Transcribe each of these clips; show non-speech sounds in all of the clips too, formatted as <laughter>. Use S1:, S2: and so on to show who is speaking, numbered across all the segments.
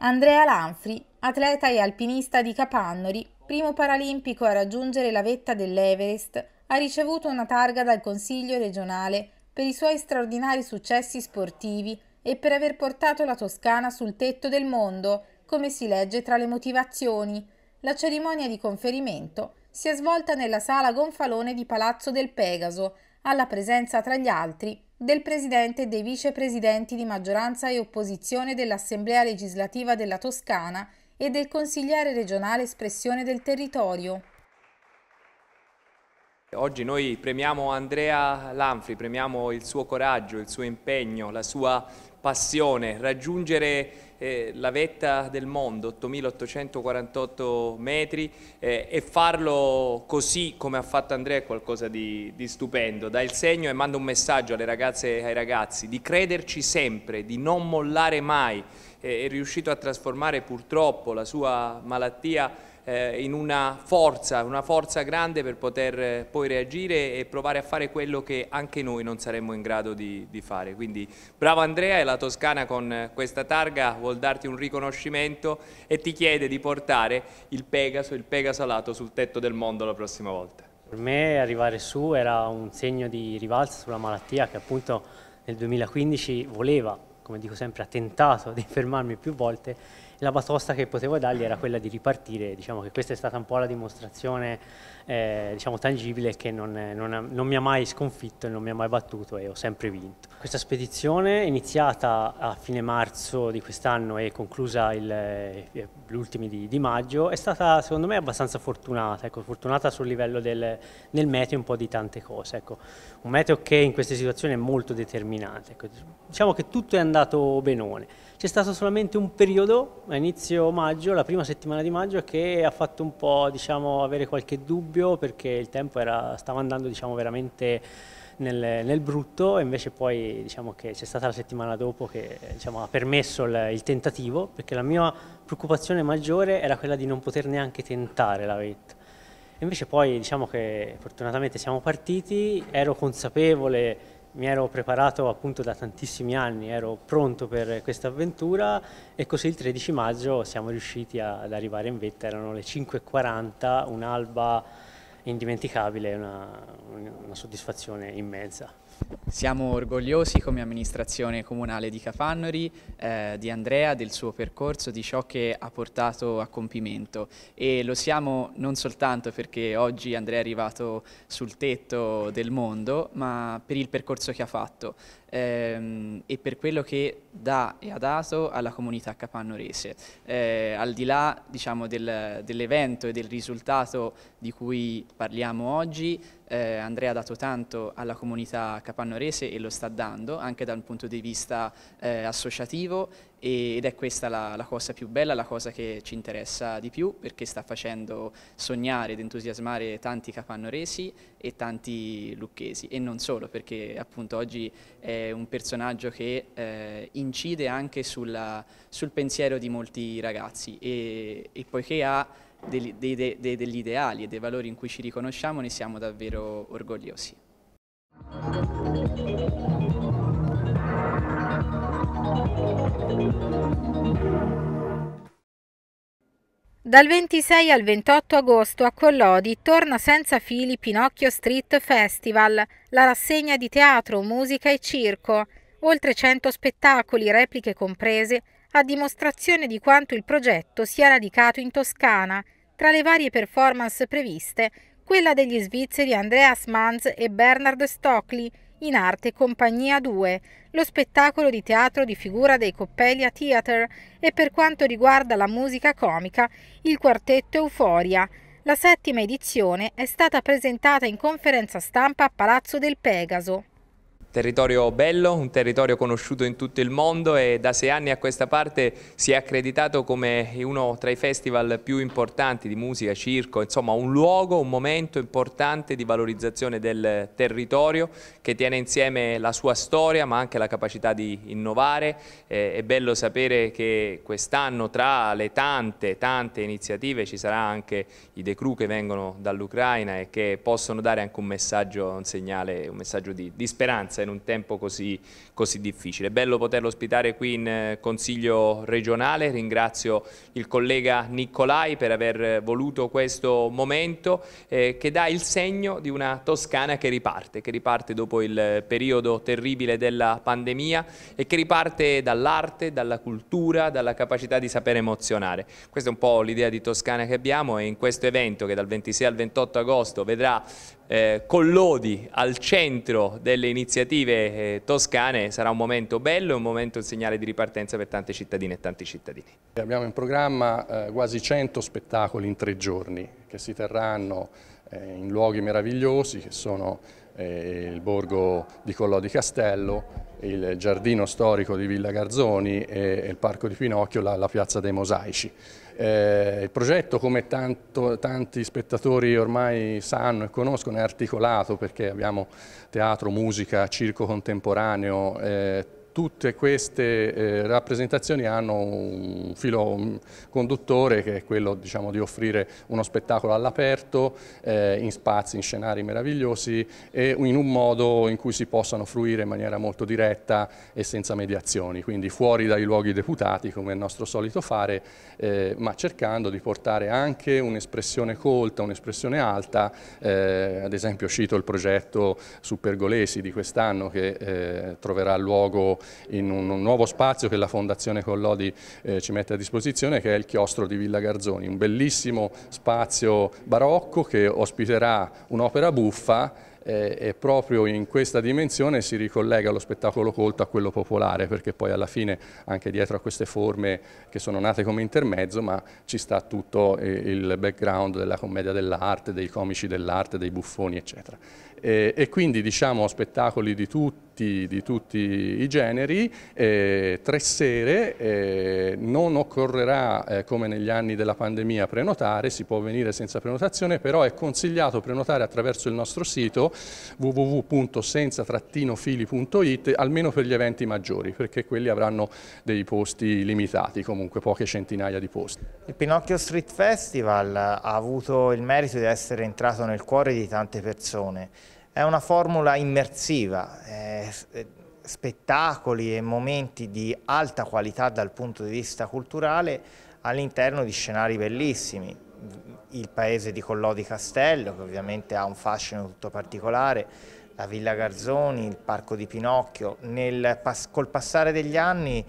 S1: Andrea Lanfri, atleta e alpinista di Capannori, primo paralimpico a raggiungere la vetta dell'Everest, ha ricevuto una targa dal Consiglio regionale per i suoi straordinari successi sportivi e per aver portato la Toscana sul tetto del mondo, come si legge tra le motivazioni. La cerimonia di conferimento si è svolta nella sala gonfalone di Palazzo del Pegaso, alla presenza tra gli altri del presidente e dei vicepresidenti di maggioranza e opposizione dell'Assemblea legislativa della Toscana e del consigliere regionale espressione del territorio.
S2: Oggi noi premiamo Andrea Lanfri, premiamo il suo coraggio, il suo impegno, la sua passione, raggiungere eh, la vetta del mondo, 8.848 metri, eh, e farlo così come ha fatto Andrea è qualcosa di, di, stupendo. Dà il segno e manda un messaggio alle ragazze e ai ragazzi di crederci sempre, di non mollare mai. Eh, è riuscito a trasformare purtroppo la sua malattia eh, in una forza, una forza grande per poter eh, poi reagire e provare a fare quello che anche noi non saremmo in grado di, di fare. Quindi bravo Andrea e la Toscana con questa targa vuol darti un riconoscimento e ti chiede di portare il Pegaso, il Pegaso alato sul tetto del mondo la prossima volta.
S3: Per me arrivare su era un segno di rivalsa sulla malattia che appunto nel 2015 voleva, come dico sempre, ha tentato di fermarmi più volte la batosta che potevo dargli era quella di ripartire, diciamo che questa è stata un po' la dimostrazione eh, diciamo, tangibile che non, non, non, mi ha mai sconfitto, e non mi ha mai battuto e ho sempre vinto. Questa spedizione iniziata a fine marzo di quest'anno e conclusa l'ultimo eh, di, di, maggio è stata secondo me abbastanza fortunata, ecco, fortunata sul livello del, del meteo un po' di tante cose. Ecco. Un meteo che in queste situazioni è molto determinante. Ecco. Diciamo che tutto è andato benone. C'è stato solamente un periodo a inizio maggio, la prima settimana di maggio, che ha fatto un po' diciamo, avere qualche dubbio perché il tempo era, stava andando diciamo, veramente nel, nel, brutto e invece poi diciamo, c'è stata la settimana dopo che diciamo, ha permesso il, il, tentativo perché la mia preoccupazione maggiore era quella di non poter neanche tentare la vetta. Invece poi diciamo che fortunatamente siamo partiti, ero consapevole mi ero preparato appunto da tantissimi anni, ero pronto per questa avventura e così il 13 maggio siamo riusciti ad arrivare in vetta, erano le 5.40, un'alba indimenticabile, una, una soddisfazione immensa. Siamo orgogliosi come
S4: amministrazione comunale di Cafannori, eh, di Andrea, del suo percorso, di ciò che ha portato a compimento e lo siamo non soltanto perché oggi Andrea è arrivato sul tetto del mondo, ma per il percorso che ha fatto ehm, e per quello che dà e ha dato alla comunità capannorese. Eh, al di là diciamo, del, dell'evento e del risultato di cui parliamo oggi, eh, Andrea ha dato tanto alla comunità capannorese e lo sta dando anche da un punto di vista eh, associativo ed è questa la, la, cosa più bella, la cosa che ci interessa di più perché sta facendo sognare ed entusiasmare tanti capannoresi e tanti lucchesi e non solo perché appunto oggi è un personaggio che eh, incide anche sulla, sul pensiero di molti ragazzi e, e poiché ha degli, dei, dei, degli ideali e dei valori in cui ci riconosciamo ne siamo davvero orgogliosi.
S1: Dal 26 al 28 agosto a Collodi torna senza fili Pinocchio Street Festival, la rassegna di teatro, musica e circo. Oltre 100 spettacoli, repliche comprese, a dimostrazione di quanto il progetto sia radicato in Toscana. Tra le varie performance previste, quella degli svizzeri Andreas Manz e Bernard Stockley, in arte Compagnia 2, lo spettacolo di teatro di figura dei Coppelia Theater e per quanto riguarda la musica comica, il quartetto Euforia. La settima edizione è stata presentata in conferenza stampa a Palazzo del Pegaso
S2: territorio bello, un territorio conosciuto in tutto il mondo e da sei anni a questa parte si è accreditato come uno tra i festival più importanti di musica, circo, insomma un luogo, un momento importante di valorizzazione del territorio che tiene insieme la sua storia ma anche la capacità di innovare. Eh, è bello sapere che quest'anno tra le tante, tante iniziative ci sarà anche i Decru che vengono dall'Ucraina e che possono dare anche un messaggio, un segnale, un messaggio di, di speranza maggioranza in un tempo così, così difficile. È bello poterlo ospitare qui in eh, Consiglio regionale, ringrazio il collega Niccolai per aver voluto questo momento eh, che dà il segno di una Toscana che riparte, che riparte dopo il periodo terribile della pandemia e che riparte dall'arte, dalla cultura, dalla capacità di sapere emozionare. Questa è un po' l'idea di Toscana che abbiamo e in questo evento che dal 26 al 28 agosto vedrà eh, collodi al centro delle iniziative eh, toscane sarà un momento bello, e un momento segnale di ripartenza per tante cittadine e tanti cittadini.
S5: Abbiamo in programma eh, quasi 100 spettacoli in tre giorni che si terranno eh, in luoghi meravigliosi che sono eh, il borgo di Collodi Castello, il giardino storico di Villa Garzoni e il parco di Pinocchio, la, la piazza dei Mosaici. Eh, il progetto, come tanto, tanti spettatori ormai sanno e conoscono, è articolato perché abbiamo teatro, musica, circo contemporaneo, eh, tutte queste eh, rappresentazioni hanno un filo conduttore che è quello diciamo, di offrire uno spettacolo all'aperto, eh, in spazi, in scenari meravigliosi e in un modo in cui si possano fruire in maniera molto diretta e senza mediazioni, quindi fuori dai luoghi deputati come è il nostro solito fare, eh, ma cercando di portare anche un'espressione colta, un'espressione alta, eh, ad esempio cito il progetto su Pergolesi di quest'anno che eh, troverà luogo in un, nuovo spazio che la Fondazione Collodi eh, ci mette a disposizione che è il chiostro di Villa Garzoni, un bellissimo spazio barocco che ospiterà un'opera buffa eh, e proprio in questa dimensione si ricollega lo spettacolo colto a quello popolare perché poi alla fine anche dietro a queste forme che sono nate come intermezzo ma ci sta tutto eh, il background della commedia dell'arte, dei comici dell'arte, dei buffoni eccetera e, eh, e quindi diciamo spettacoli di tutti, di tutti i generi, eh, tre sere, eh, non occorrerà eh, come negli anni della pandemia prenotare, si può venire senza prenotazione, però è consigliato prenotare attraverso il nostro sito www.senza-fili.it almeno per gli eventi maggiori, perché quelli avranno dei posti limitati, comunque poche centinaia di posti.
S6: Il Pinocchio Street Festival ha avuto il merito di essere entrato nel cuore di tante persone. È una formula immersiva, eh, spettacoli e momenti di alta qualità dal punto di vista culturale all'interno di scenari bellissimi. Il paese di Collodi Castello, che ovviamente ha un fascino tutto particolare, la Villa Garzoni, il Parco di Pinocchio, Nel, pas, col passare degli anni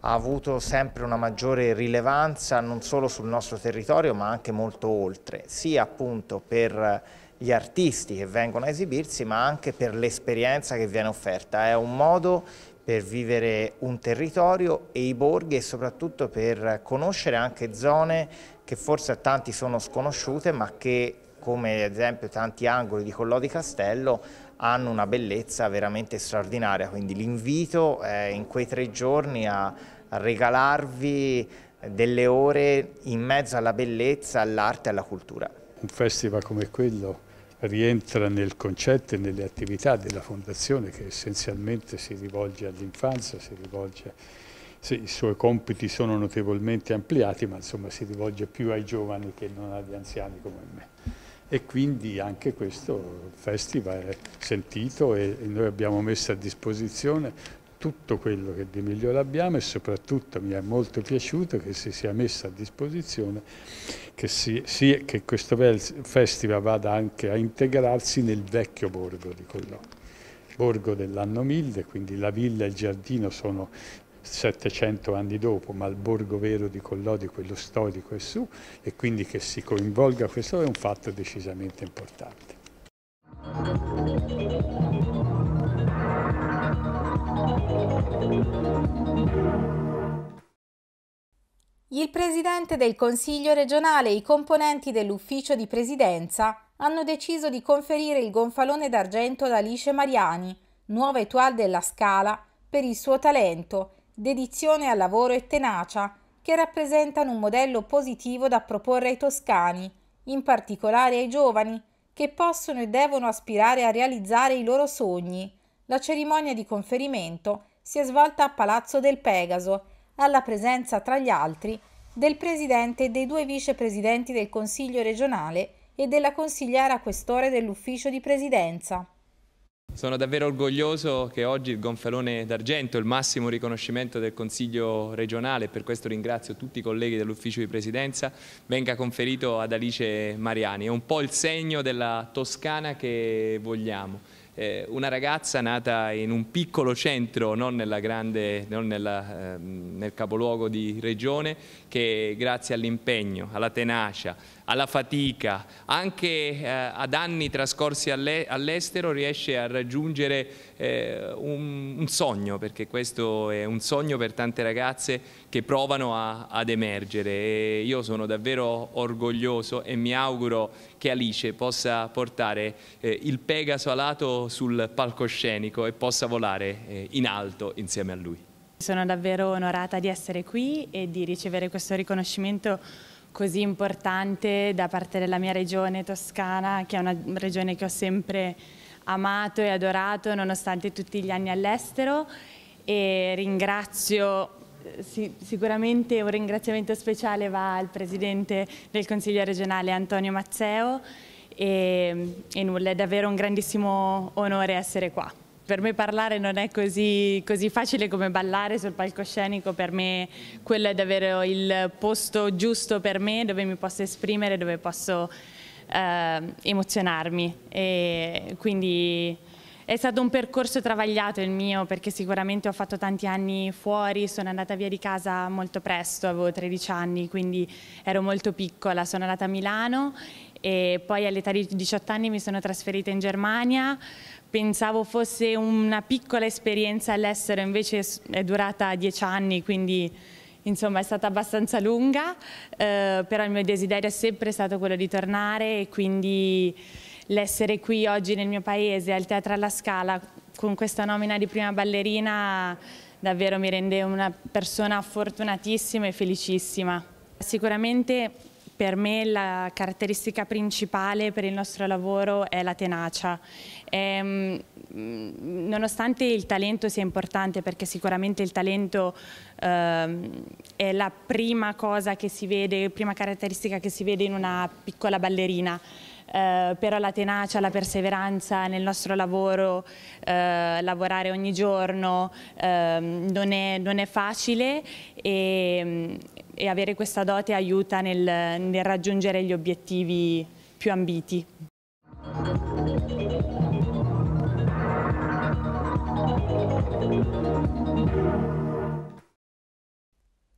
S6: ha avuto sempre una maggiore rilevanza non solo sul nostro territorio ma anche molto oltre, sia appunto per gli artisti che vengono a esibirsi ma anche per l'esperienza che viene offerta. È un modo per vivere un territorio e i borghi e soprattutto per conoscere anche zone che forse a tanti sono sconosciute ma che come ad esempio tanti angoli di Collodi Castello hanno una bellezza veramente straordinaria, quindi l'invito è in quei tre giorni a, a regalarvi delle ore in mezzo alla bellezza, all'arte e alla cultura
S5: un festival come quello rientra nel concetto e nelle attività della Fondazione che essenzialmente si rivolge all'infanzia, si rivolge, sì, i suoi compiti sono notevolmente ampliati, ma insomma si rivolge più ai giovani che non agli anziani come me e quindi anche questo festival è sentito e noi abbiamo messo a disposizione tutto quello che di migliore abbiamo e soprattutto mi è molto piaciuto che si sia messa a disposizione che, si, si, che questo festival vada anche a integrarsi nel vecchio borgo di Collò, borgo dell'anno 1000, quindi la villa e il giardino sono 700 anni dopo, ma il borgo vero di Collodi, quello storico è su, e quindi che si coinvolga questo è un fatto decisamente importante.
S1: Il Presidente del Consiglio regionale e i componenti dell'Ufficio di Presidenza hanno deciso di conferire il gonfalone d'argento ad Alice Mariani, nuova étoile della Scala, per il suo talento, dedizione al lavoro e tenacia, che rappresentano un modello positivo da proporre ai toscani, in particolare ai giovani, che possono e devono aspirare a realizzare i loro sogni. La cerimonia di conferimento si è svolta a Palazzo del Pegaso, alla presenza tra gli altri del presidente e dei due vicepresidenti del Consiglio regionale e della consigliera questore dell'ufficio di presidenza.
S2: Sono davvero orgoglioso che oggi il gonfalone d'argento, il massimo riconoscimento del Consiglio regionale, per questo ringrazio tutti i colleghi dell'Ufficio di Presidenza, venga conferito ad Alice Mariani. È un po' il segno della Toscana che vogliamo. Eh, una ragazza nata in un piccolo centro, non, nella grande, non nella, eh, nel capoluogo di regione, che grazie all'impegno, alla tenacia, alla fatica, anche eh, ad anni trascorsi all'estero riesce a raggiungere eh, un, un, sogno, perché questo è un sogno per tante ragazze che provano a, ad emergere. E io sono davvero orgoglioso e mi auguro che Alice possa portare eh, il Pegaso alato sul palcoscenico e possa volare eh, in alto insieme a lui.
S7: Sono davvero onorata di essere qui e di ricevere questo riconoscimento così importante da parte della mia regione toscana, che è una regione che ho sempre amato e adorato nonostante tutti gli anni all'estero e ringrazio sicuramente un ringraziamento speciale va al Presidente del Consiglio regionale Antonio Mazzeo e, e nulla, è davvero un grandissimo onore essere qua per me parlare non è così, così, facile come ballare sul palcoscenico, per me quello è davvero il posto giusto per me dove mi posso esprimere, dove posso eh, emozionarmi e quindi è stato un percorso travagliato il mio perché sicuramente ho fatto tanti anni fuori, sono andata via di casa molto presto, avevo 13 anni quindi ero molto piccola, sono andata a Milano e poi all'età di 18 anni mi sono trasferita in Germania, pensavo fosse una piccola esperienza all'estero, invece è durata 10 anni, quindi insomma è stata abbastanza lunga, eh, però il mio desiderio è sempre stato quello di tornare e quindi l'essere qui oggi nel mio paese al Teatro alla Scala con questa nomina di prima ballerina davvero mi rende una persona fortunatissima e felicissima. Sicuramente per me la caratteristica principale per il nostro lavoro è la tenacia. E, ehm, nonostante il talento sia importante, perché sicuramente il talento eh, è la prima cosa che si vede, la prima caratteristica che si vede in una piccola ballerina, eh, però la tenacia, la perseveranza nel nostro lavoro, eh, lavorare ogni giorno eh, non, è, non, è, facile e, e avere questa dote aiuta nel, nel raggiungere gli obiettivi più ambiti.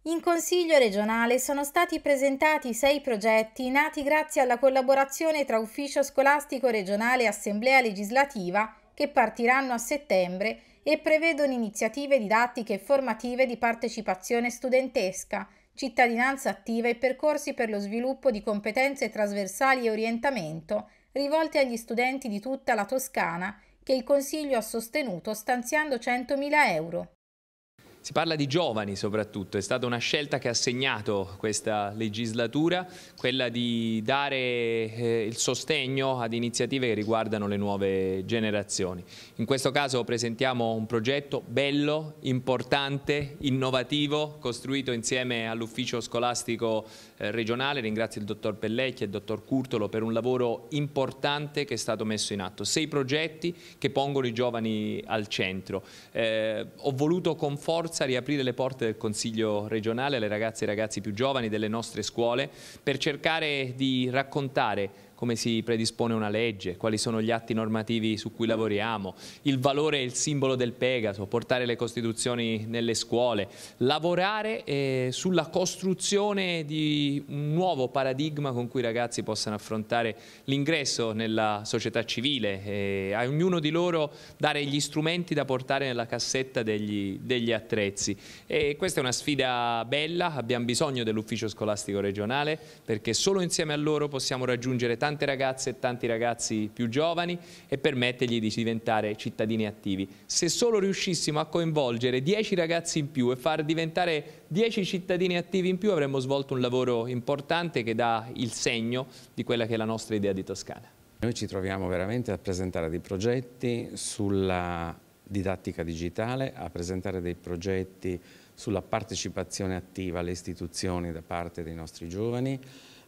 S1: In Consiglio regionale sono stati presentati sei progetti nati grazie alla collaborazione tra Ufficio Scolastico Regionale e Assemblea Legislativa che partiranno a settembre e prevedono iniziative didattiche e formative di partecipazione studentesca, cittadinanza attiva e percorsi per lo sviluppo di competenze trasversali e orientamento rivolte agli studenti di tutta la Toscana che il Consiglio ha sostenuto stanziando 100.000 euro.
S2: Si parla di giovani soprattutto, è stata una scelta che ha segnato questa legislatura, quella di dare eh, il sostegno ad iniziative che riguardano le nuove generazioni. In questo caso presentiamo un progetto bello, importante, innovativo, costruito insieme all'ufficio scolastico eh, regionale, ringrazio il dottor Pellecchi e il dottor Curtolo per un lavoro importante che è stato messo in atto. Sei progetti che pongono i giovani al centro. Eh, ho voluto con forza forza riaprire le porte del Consiglio regionale alle ragazze e ragazzi più giovani delle nostre scuole per cercare di raccontare come si predispone una legge, quali sono gli atti normativi su cui lavoriamo, il valore e il simbolo del Pegaso, portare le Costituzioni nelle scuole, lavorare eh, sulla costruzione di un nuovo paradigma con cui i ragazzi possano affrontare l'ingresso nella società civile, eh, a ognuno di loro dare gli strumenti da portare nella cassetta degli, degli attrezzi. E questa è una sfida bella, abbiamo bisogno dell'ufficio scolastico regionale perché solo insieme a loro possiamo raggiungere tanti tante ragazze e tanti ragazzi più giovani e permettergli di diventare cittadini attivi. Se solo riuscissimo a coinvolgere 10 ragazzi in più e far diventare 10 cittadini attivi in più avremmo svolto un lavoro importante che dà il segno di quella che è la nostra idea di Toscana.
S8: Noi ci troviamo veramente a presentare dei progetti sulla didattica digitale, a presentare dei progetti sulla partecipazione attiva alle istituzioni da parte dei nostri giovani,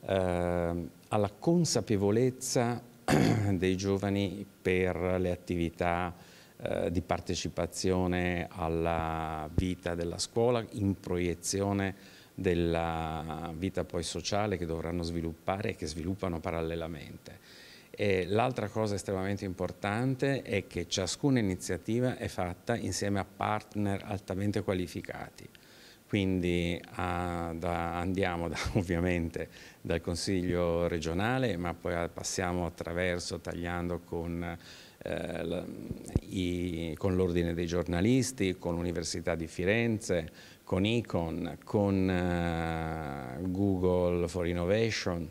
S8: eh, alla consapevolezza <clears throat> dei giovani per le attività eh, di partecipazione alla vita della scuola in proiezione della vita poi sociale che dovranno sviluppare e che sviluppano parallelamente. L'altra cosa estremamente importante è che ciascuna iniziativa è fatta insieme a partner altamente qualificati quindi a, da, andiamo da, <laughs> ovviamente dal Consiglio regionale, ma poi passiamo attraverso, tagliando con, eh, con l'Ordine dei giornalisti, con l'Università di Firenze, con Icon, con eh, Google for Innovation,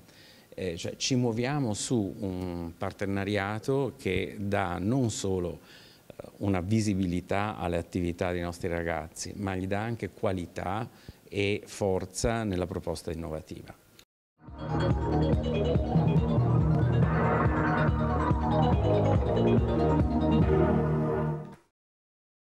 S8: eh, cioè ci muoviamo su un partenariato che dà non solo eh, una visibilità alle attività dei nostri ragazzi, ma gli dà anche qualità e forza nella proposta innovativa.